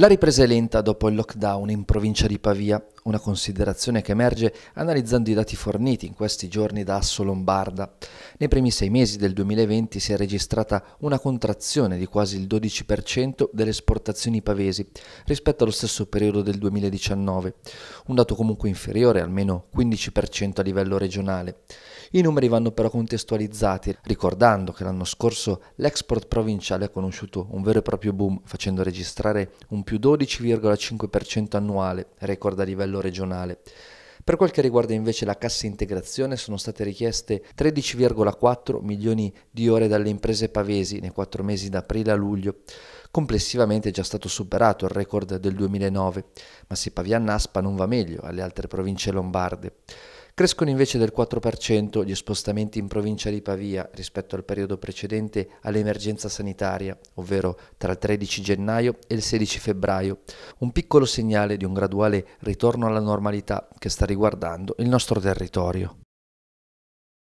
La ripresa è lenta dopo il lockdown in provincia di Pavia, una considerazione che emerge analizzando i dati forniti in questi giorni da Asso Lombarda. Nei primi sei mesi del 2020 si è registrata una contrazione di quasi il 12% delle esportazioni pavesi rispetto allo stesso periodo del 2019, un dato comunque inferiore almeno 15% a livello regionale. I numeri vanno però contestualizzati, ricordando che l'anno scorso l'export provinciale ha conosciuto un vero e proprio boom, facendo registrare un più 12,5% annuale, record a livello regionale. Per quel che riguarda invece la cassa integrazione sono state richieste 13,4 milioni di ore dalle imprese pavesi nei quattro mesi da aprile a luglio. Complessivamente è già stato superato il record del 2009, ma se Pavia Naspa non va meglio alle altre province lombarde. Crescono invece del 4% gli spostamenti in provincia di Pavia rispetto al periodo precedente all'emergenza sanitaria, ovvero tra il 13 gennaio e il 16 febbraio, un piccolo segnale di un graduale ritorno alla normalità che sta riguardando il nostro territorio.